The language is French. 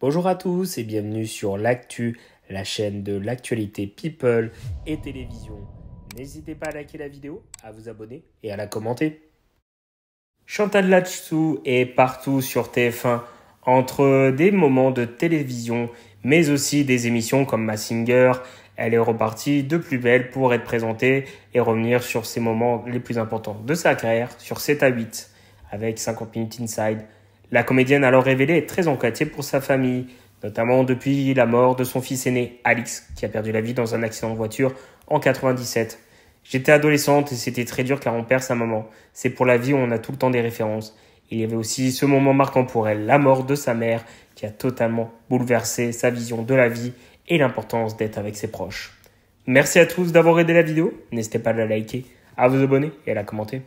Bonjour à tous et bienvenue sur l'actu, la chaîne de l'actualité people et télévision. N'hésitez pas à liker la vidéo, à vous abonner et à la commenter. Chantal Latsou est partout sur TF1 entre des moments de télévision mais aussi des émissions comme Massinger. Elle est repartie de plus belle pour être présentée et revenir sur ses moments les plus importants de sa carrière sur 7 à 8 avec 50 minutes inside la comédienne alors révélée est très enquêtée pour sa famille, notamment depuis la mort de son fils aîné, Alix, qui a perdu la vie dans un accident de voiture en 97. J'étais adolescente et c'était très dur car on perd sa maman. C'est pour la vie où on a tout le temps des références. Il y avait aussi ce moment marquant pour elle, la mort de sa mère, qui a totalement bouleversé sa vision de la vie et l'importance d'être avec ses proches. Merci à tous d'avoir aidé la vidéo. N'hésitez pas à la liker, à vous abonner et à la commenter.